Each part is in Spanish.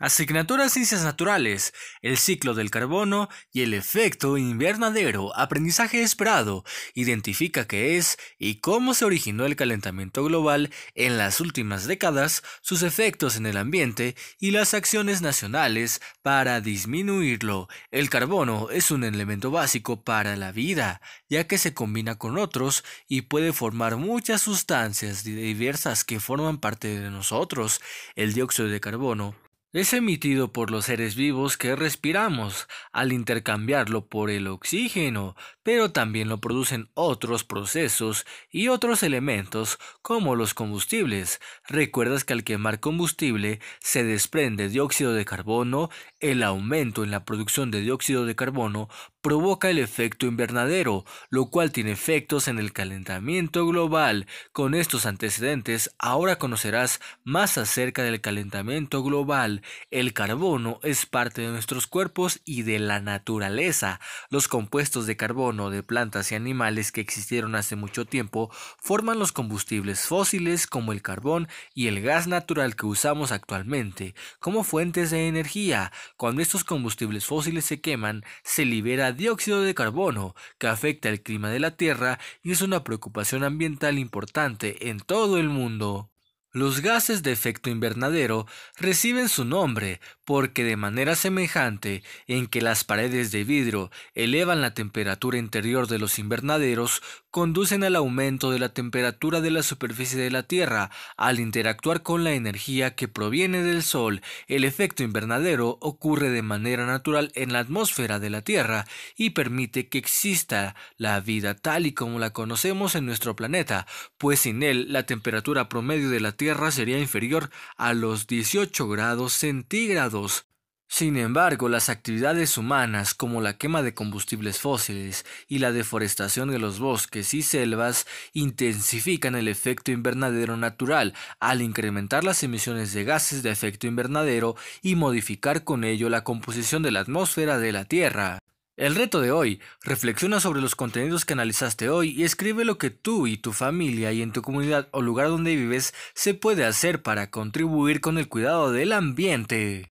Asignatura Ciencias Naturales, el ciclo del carbono y el efecto invernadero, aprendizaje esperado, identifica qué es y cómo se originó el calentamiento global en las últimas décadas, sus efectos en el ambiente y las acciones nacionales para disminuirlo. El carbono es un elemento básico para la vida, ya que se combina con otros y puede formar muchas sustancias diversas que forman parte de nosotros. El dióxido de carbono es emitido por los seres vivos que respiramos al intercambiarlo por el oxígeno, pero también lo producen otros procesos y otros elementos como los combustibles. Recuerdas que al quemar combustible se desprende dióxido de carbono, el aumento en la producción de dióxido de carbono provoca el efecto invernadero, lo cual tiene efectos en el calentamiento global. Con estos antecedentes, ahora conocerás más acerca del calentamiento global. El carbono es parte de nuestros cuerpos y de la naturaleza. Los compuestos de carbono de plantas y animales que existieron hace mucho tiempo forman los combustibles fósiles como el carbón y el gas natural que usamos actualmente como fuentes de energía. Cuando estos combustibles fósiles se queman, se libera dióxido de carbono, que afecta el clima de la Tierra y es una preocupación ambiental importante en todo el mundo. Los gases de efecto invernadero reciben su nombre porque de manera semejante en que las paredes de vidrio elevan la temperatura interior de los invernaderos, conducen al aumento de la temperatura de la superficie de la Tierra al interactuar con la energía que proviene del Sol. El efecto invernadero ocurre de manera natural en la atmósfera de la Tierra y permite que exista la vida tal y como la conocemos en nuestro planeta, pues sin él la temperatura promedio de la Tierra sería inferior a los 18 grados centígrados. Sin embargo, las actividades humanas como la quema de combustibles fósiles y la deforestación de los bosques y selvas intensifican el efecto invernadero natural al incrementar las emisiones de gases de efecto invernadero y modificar con ello la composición de la atmósfera de la Tierra. El reto de hoy, reflexiona sobre los contenidos que analizaste hoy y escribe lo que tú y tu familia y en tu comunidad o lugar donde vives se puede hacer para contribuir con el cuidado del ambiente.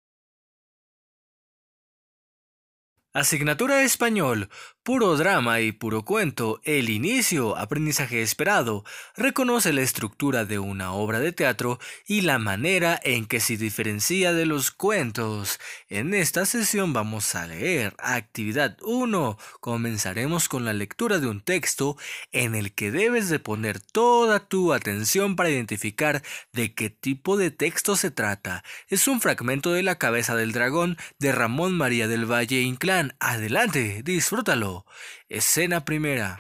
Asignatura Español puro drama y puro cuento, el inicio, aprendizaje esperado, reconoce la estructura de una obra de teatro y la manera en que se diferencia de los cuentos. En esta sesión vamos a leer actividad 1. Comenzaremos con la lectura de un texto en el que debes de poner toda tu atención para identificar de qué tipo de texto se trata. Es un fragmento de La cabeza del dragón de Ramón María del Valle Inclán. Adelante, disfrútalo. Escena primera.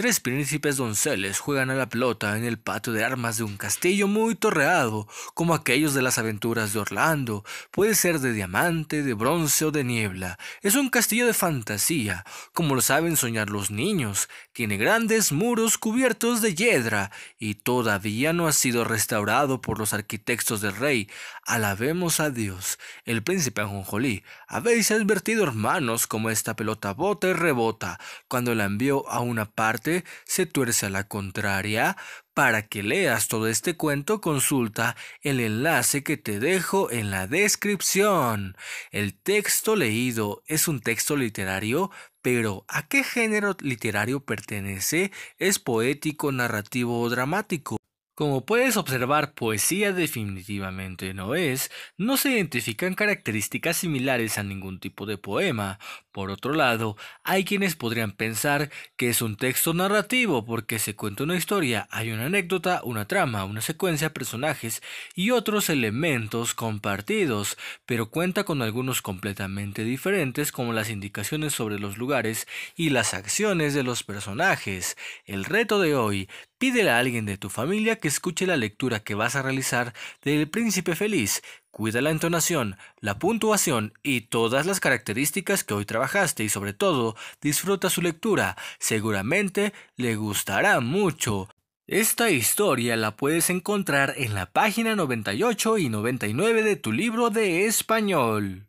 Tres príncipes donceles juegan a la pelota en el patio de armas de un castillo muy torreado, como aquellos de las aventuras de Orlando. Puede ser de diamante, de bronce o de niebla. Es un castillo de fantasía, como lo saben soñar los niños. Tiene grandes muros cubiertos de hiedra y todavía no ha sido restaurado por los arquitectos del rey. Alabemos a Dios. El príncipe Anjonjolí, habéis advertido, hermanos, como esta pelota bota y rebota cuando la envió a una parte se tuerce a la contraria. Para que leas todo este cuento consulta el enlace que te dejo en la descripción. El texto leído es un texto literario, pero ¿a qué género literario pertenece? ¿Es poético, narrativo o dramático? Como puedes observar, poesía definitivamente no es, no se identifican características similares a ningún tipo de poema. Por otro lado, hay quienes podrían pensar que es un texto narrativo porque se cuenta una historia, hay una anécdota, una trama, una secuencia, personajes y otros elementos compartidos, pero cuenta con algunos completamente diferentes como las indicaciones sobre los lugares y las acciones de los personajes. El reto de hoy Pídele a alguien de tu familia que escuche la lectura que vas a realizar del Príncipe Feliz. Cuida la entonación, la puntuación y todas las características que hoy trabajaste y sobre todo disfruta su lectura. Seguramente le gustará mucho. Esta historia la puedes encontrar en la página 98 y 99 de tu libro de español.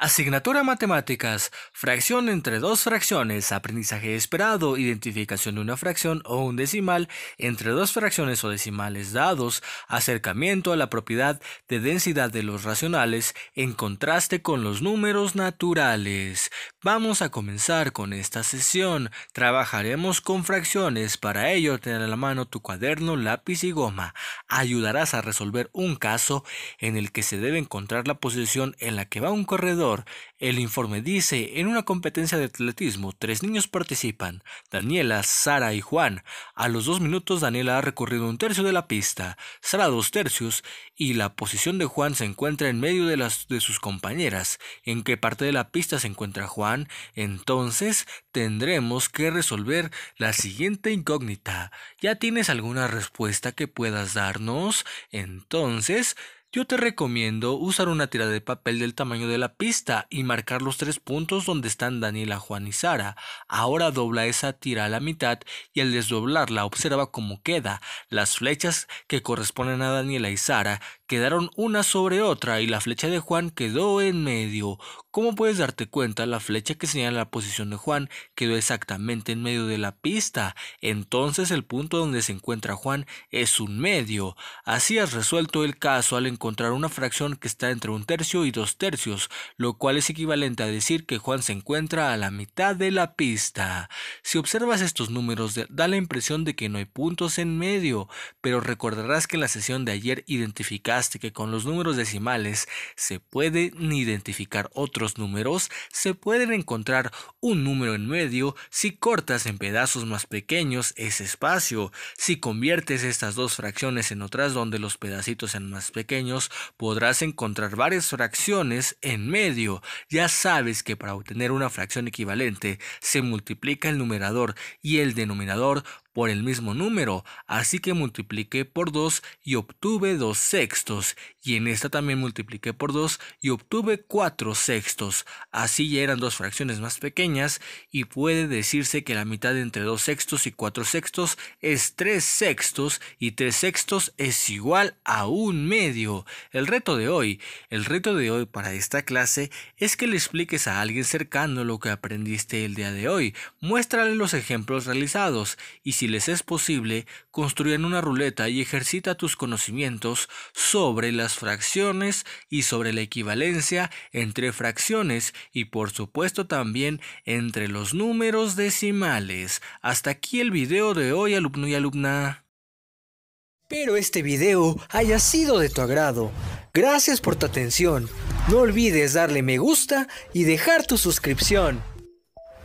Asignatura matemáticas, fracción entre dos fracciones, aprendizaje esperado, identificación de una fracción o un decimal entre dos fracciones o decimales dados, acercamiento a la propiedad de densidad de los racionales en contraste con los números naturales. Vamos a comenzar con esta sesión. Trabajaremos con fracciones, para ello tener a la mano tu cuaderno, lápiz y goma. Ayudarás a resolver un caso en el que se debe encontrar la posición en la que va un corredor el informe dice, en una competencia de atletismo, tres niños participan, Daniela, Sara y Juan. A los dos minutos Daniela ha recorrido un tercio de la pista, Sara dos tercios, y la posición de Juan se encuentra en medio de las de sus compañeras. ¿En qué parte de la pista se encuentra Juan? Entonces tendremos que resolver la siguiente incógnita. ¿Ya tienes alguna respuesta que puedas darnos? Entonces, yo te recomiendo usar una tira de papel del tamaño de la pista y marcar los tres puntos donde están Daniela, Juan y Sara. Ahora dobla esa tira a la mitad y al desdoblarla observa cómo queda. Las flechas que corresponden a Daniela y Sara quedaron una sobre otra y la flecha de Juan quedó en medio. Como puedes darte cuenta, la flecha que señala la posición de Juan quedó exactamente en medio de la pista. Entonces el punto donde se encuentra Juan es un medio. Así has resuelto el caso al encontrar una fracción que está entre un tercio y dos tercios, lo cual es equivalente a decir que Juan se encuentra a la mitad de la pista. Si observas estos números da la impresión de que no hay puntos en medio, pero recordarás que en la sesión de ayer identificaste que con los números decimales se pueden identificar otros números, se pueden encontrar un número en medio si cortas en pedazos más pequeños ese espacio. Si conviertes estas dos fracciones en otras donde los pedacitos sean más pequeños, podrás encontrar varias fracciones en medio. Ya sabes que para obtener una fracción equivalente se multiplica el numerador y el denominador por el mismo número, así que multipliqué por 2 y obtuve 2 sextos, y en esta también multipliqué por 2 y obtuve 4 sextos, así ya eran dos fracciones más pequeñas, y puede decirse que la mitad entre 2 sextos y 4 sextos es 3 sextos, y 3 sextos es igual a un medio. El reto de hoy, el reto de hoy para esta clase es que le expliques a alguien cercano lo que aprendiste el día de hoy, muéstrale los ejemplos realizados, y si les es posible, construyan una ruleta y ejercita tus conocimientos sobre las fracciones y sobre la equivalencia entre fracciones y por supuesto también entre los números decimales. Hasta aquí el video de hoy, alumno y alumna. Espero este video haya sido de tu agrado. Gracias por tu atención. No olvides darle me gusta y dejar tu suscripción.